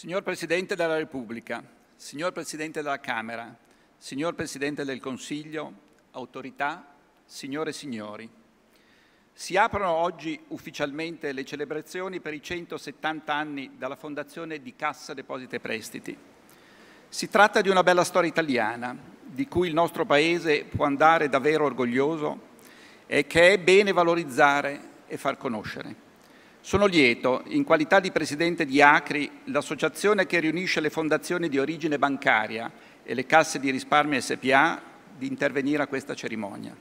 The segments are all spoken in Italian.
Signor Presidente della Repubblica, signor Presidente della Camera, signor Presidente del Consiglio, autorità, signore e signori, si aprono oggi ufficialmente le celebrazioni per i 170 anni dalla fondazione di Cassa Depositi e Prestiti. Si tratta di una bella storia italiana, di cui il nostro Paese può andare davvero orgoglioso e che è bene valorizzare e far conoscere. Sono lieto, in qualità di presidente di Acri, l'associazione che riunisce le fondazioni di origine bancaria e le casse di risparmio SPA, di intervenire a questa cerimonia.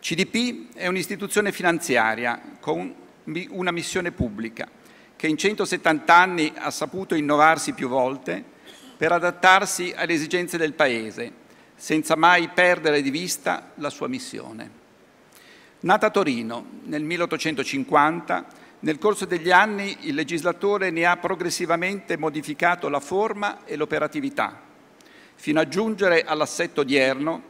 CDP è un'istituzione finanziaria con una missione pubblica che in 170 anni ha saputo innovarsi più volte per adattarsi alle esigenze del Paese, senza mai perdere di vista la sua missione. Nata a Torino nel 1850, nel corso degli anni il legislatore ne ha progressivamente modificato la forma e l'operatività, fino a giungere all'assetto odierno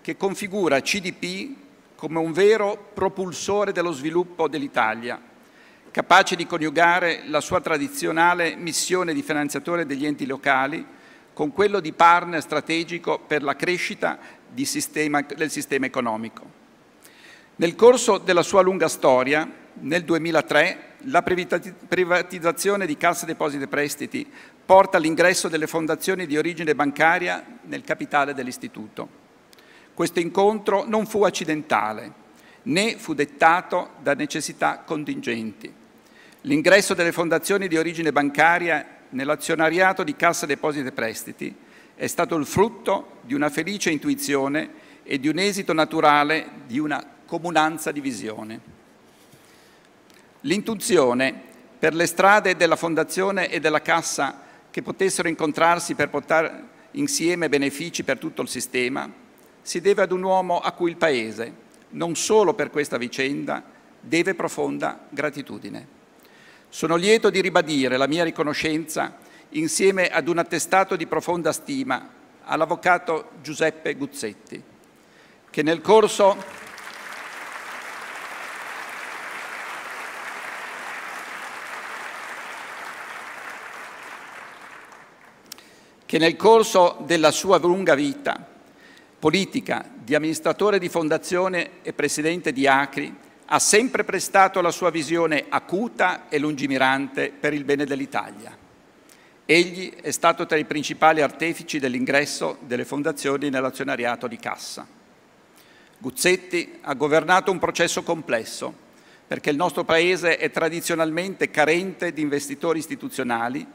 che configura CDP come un vero propulsore dello sviluppo dell'Italia, capace di coniugare la sua tradizionale missione di finanziatore degli enti locali con quello di partner strategico per la crescita sistema, del sistema economico. Nel corso della sua lunga storia, nel 2003, la privatizzazione di Cassa Depositi e Prestiti porta all'ingresso delle fondazioni di origine bancaria nel capitale dell'istituto. Questo incontro non fu accidentale, né fu dettato da necessità contingenti. L'ingresso delle fondazioni di origine bancaria nell'azionariato di Cassa Depositi e Prestiti è stato il frutto di una felice intuizione e di un esito naturale di una comunanza di visione. L'intuizione per le strade della Fondazione e della Cassa che potessero incontrarsi per portare insieme benefici per tutto il sistema, si deve ad un uomo a cui il Paese, non solo per questa vicenda, deve profonda gratitudine. Sono lieto di ribadire la mia riconoscenza insieme ad un attestato di profonda stima all'avvocato Giuseppe Guzzetti, che nel corso che nel corso della sua lunga vita politica di amministratore di fondazione e presidente di Acri ha sempre prestato la sua visione acuta e lungimirante per il bene dell'Italia. Egli è stato tra i principali artefici dell'ingresso delle fondazioni nell'azionariato di cassa. Guzzetti ha governato un processo complesso perché il nostro Paese è tradizionalmente carente di investitori istituzionali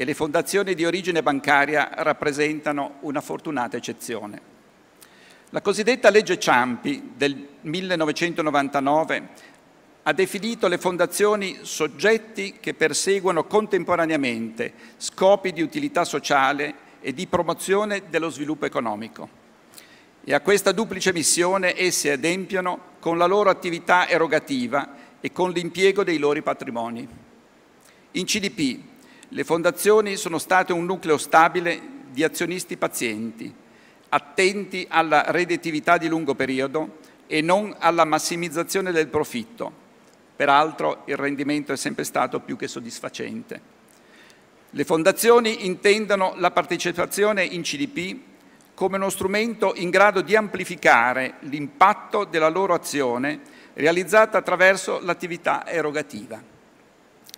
e le fondazioni di origine bancaria rappresentano una fortunata eccezione. La cosiddetta legge Ciampi del 1999 ha definito le fondazioni soggetti che perseguono contemporaneamente scopi di utilità sociale e di promozione dello sviluppo economico. E a questa duplice missione esse adempiono con la loro attività erogativa e con l'impiego dei loro patrimoni. In CDP le fondazioni sono state un nucleo stabile di azionisti pazienti, attenti alla redditività di lungo periodo e non alla massimizzazione del profitto. Peraltro il rendimento è sempre stato più che soddisfacente. Le fondazioni intendono la partecipazione in CDP come uno strumento in grado di amplificare l'impatto della loro azione realizzata attraverso l'attività erogativa.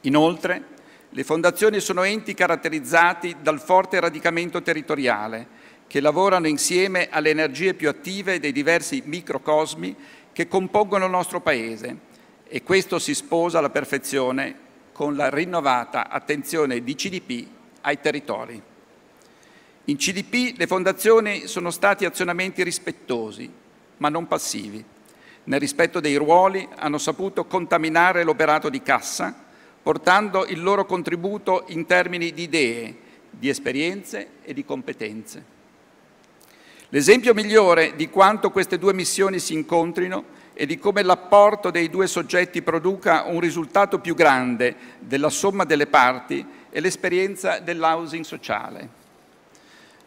Inoltre, le fondazioni sono enti caratterizzati dal forte radicamento territoriale, che lavorano insieme alle energie più attive dei diversi microcosmi che compongono il nostro Paese e questo si sposa alla perfezione con la rinnovata attenzione di CDP ai territori. In CDP le fondazioni sono stati azionamenti rispettosi, ma non passivi. Nel rispetto dei ruoli hanno saputo contaminare l'operato di cassa, portando il loro contributo in termini di idee, di esperienze e di competenze. L'esempio migliore di quanto queste due missioni si incontrino e di come l'apporto dei due soggetti produca un risultato più grande della somma delle parti è l'esperienza dell'housing sociale.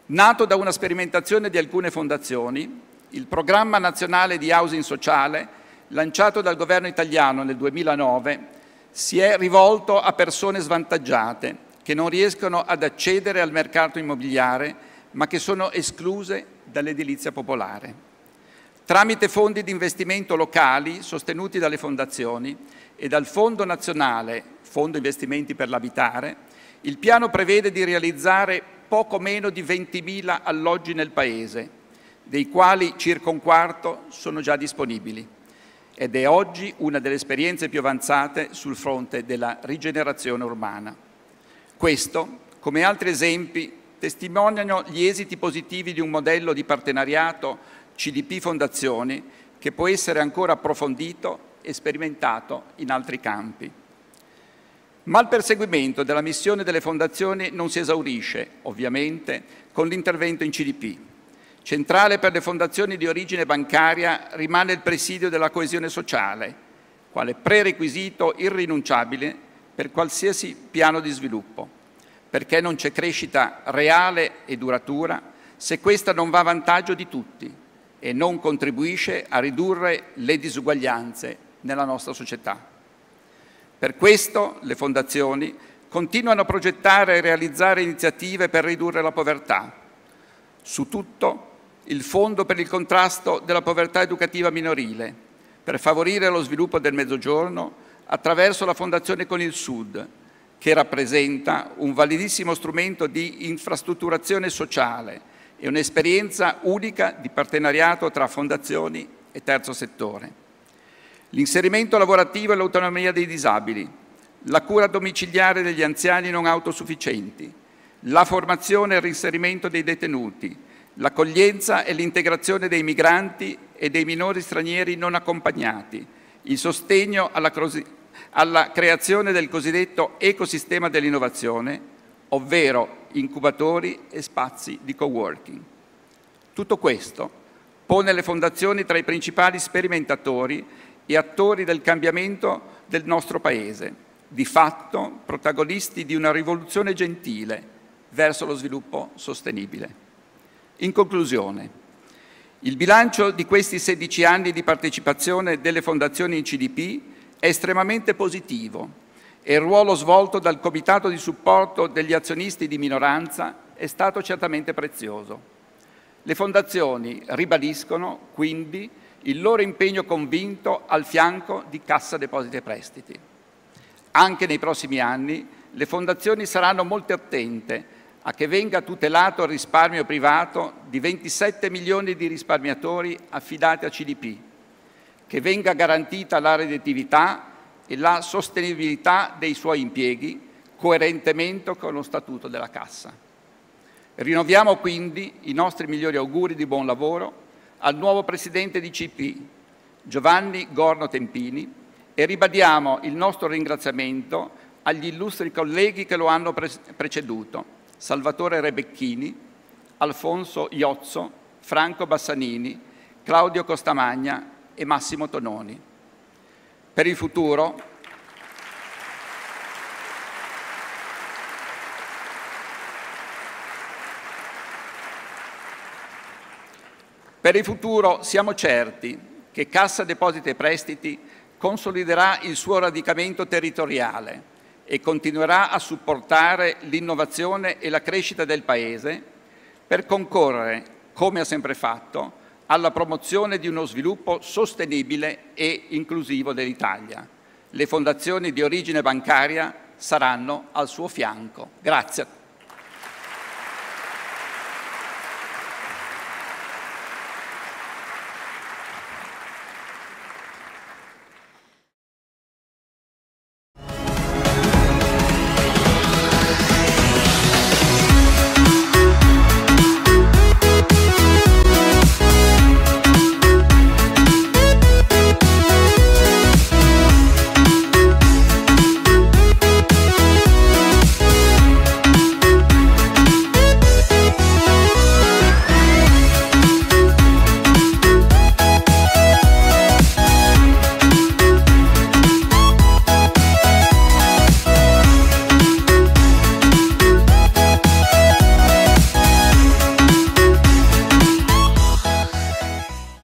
Nato da una sperimentazione di alcune fondazioni, il Programma Nazionale di Housing Sociale, lanciato dal governo italiano nel 2009, si è rivolto a persone svantaggiate che non riescono ad accedere al mercato immobiliare ma che sono escluse dall'edilizia popolare. Tramite fondi di investimento locali sostenuti dalle fondazioni e dal Fondo Nazionale Fondo Investimenti per l'Abitare, il piano prevede di realizzare poco meno di 20.000 alloggi nel Paese, dei quali circa un quarto sono già disponibili ed è oggi una delle esperienze più avanzate sul fronte della rigenerazione urbana. Questo, come altri esempi, testimoniano gli esiti positivi di un modello di partenariato CDP Fondazioni che può essere ancora approfondito e sperimentato in altri campi. Ma il perseguimento della missione delle fondazioni non si esaurisce, ovviamente, con l'intervento in CDP. Centrale per le fondazioni di origine bancaria rimane il presidio della coesione sociale, quale prerequisito irrinunciabile per qualsiasi piano di sviluppo, perché non c'è crescita reale e duratura se questa non va a vantaggio di tutti e non contribuisce a ridurre le disuguaglianze nella nostra società. Per questo le fondazioni continuano a progettare e realizzare iniziative per ridurre la povertà. Su tutto il Fondo per il contrasto della povertà educativa minorile, per favorire lo sviluppo del Mezzogiorno attraverso la Fondazione con il Sud, che rappresenta un validissimo strumento di infrastrutturazione sociale e un'esperienza unica di partenariato tra fondazioni e terzo settore. L'inserimento lavorativo e l'autonomia dei disabili, la cura domiciliare degli anziani non autosufficienti, la formazione e il reinserimento dei detenuti, l'accoglienza e l'integrazione dei migranti e dei minori stranieri non accompagnati, il sostegno alla, alla creazione del cosiddetto ecosistema dell'innovazione, ovvero incubatori e spazi di coworking. Tutto questo pone le fondazioni tra i principali sperimentatori e attori del cambiamento del nostro Paese, di fatto protagonisti di una rivoluzione gentile verso lo sviluppo sostenibile. In conclusione, il bilancio di questi 16 anni di partecipazione delle fondazioni in CDP è estremamente positivo e il ruolo svolto dal Comitato di supporto degli azionisti di minoranza è stato certamente prezioso. Le fondazioni ribadiscono quindi il loro impegno convinto al fianco di Cassa Depositi e Prestiti. Anche nei prossimi anni le fondazioni saranno molto attente a che venga tutelato il risparmio privato di 27 milioni di risparmiatori affidati a CDP, che venga garantita la redditività e la sostenibilità dei suoi impieghi, coerentemente con lo Statuto della Cassa. Rinnoviamo quindi i nostri migliori auguri di buon lavoro al nuovo Presidente di CP, Giovanni Gorno Tempini, e ribadiamo il nostro ringraziamento agli illustri colleghi che lo hanno preceduto Salvatore Rebecchini, Alfonso Iozzo, Franco Bassanini, Claudio Costamagna e Massimo Tononi. Per il futuro Per il futuro siamo certi che Cassa Depositi e Prestiti consoliderà il suo radicamento territoriale, e continuerà a supportare l'innovazione e la crescita del Paese per concorrere, come ha sempre fatto, alla promozione di uno sviluppo sostenibile e inclusivo dell'Italia. Le fondazioni di origine bancaria saranno al suo fianco. Grazie.